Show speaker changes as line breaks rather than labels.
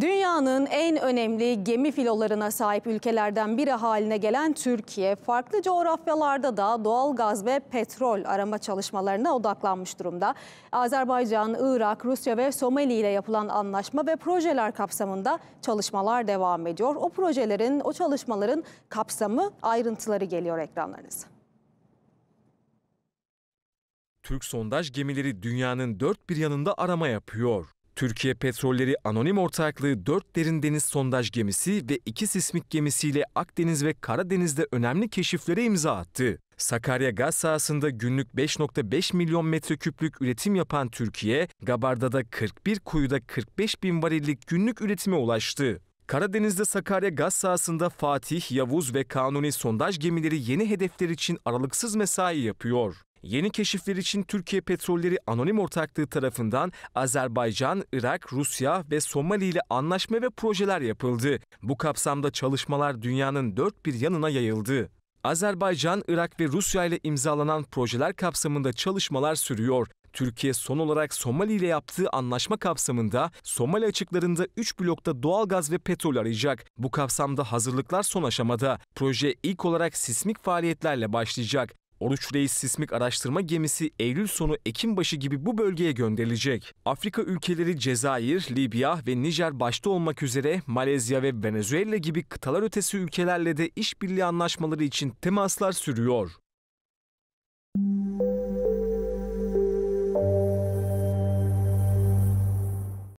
Dünyanın en önemli gemi filolarına sahip ülkelerden biri haline gelen Türkiye, farklı coğrafyalarda da doğal gaz ve petrol arama çalışmalarına odaklanmış durumda. Azerbaycan, Irak, Rusya ve Somali ile yapılan anlaşma ve projeler kapsamında çalışmalar devam ediyor. O projelerin, o çalışmaların kapsamı, ayrıntıları geliyor ekranlarınıza.
Türk sondaj gemileri dünyanın dört bir yanında arama yapıyor. Türkiye Petrolleri Anonim Ortaklığı 4 derin deniz sondaj gemisi ve 2 sismik gemisiyle Akdeniz ve Karadeniz'de önemli keşiflere imza attı. Sakarya gaz sahasında günlük 5.5 milyon metreküplük üretim yapan Türkiye, Gabarda'da 41 kuyuda 45 bin varillik günlük üretime ulaştı. Karadeniz'de Sakarya gaz sahasında Fatih, Yavuz ve Kanuni sondaj gemileri yeni hedefler için aralıksız mesai yapıyor. Yeni keşifler için Türkiye Petrolleri Anonim Ortaklığı tarafından Azerbaycan, Irak, Rusya ve Somali ile anlaşma ve projeler yapıldı. Bu kapsamda çalışmalar dünyanın dört bir yanına yayıldı. Azerbaycan, Irak ve Rusya ile imzalanan projeler kapsamında çalışmalar sürüyor. Türkiye son olarak Somali ile yaptığı anlaşma kapsamında Somali açıklarında 3 blokta doğal gaz ve petrol arayacak. Bu kapsamda hazırlıklar son aşamada. Proje ilk olarak sismik faaliyetlerle başlayacak. Oruç Reis sismik araştırma gemisi Eylül sonu Ekim başı gibi bu bölgeye gönderilecek. Afrika ülkeleri Cezayir, Libya ve Nijer başta olmak üzere Malezya ve Venezuela gibi kıtalar ötesi ülkelerle de işbirliği anlaşmaları için temaslar sürüyor.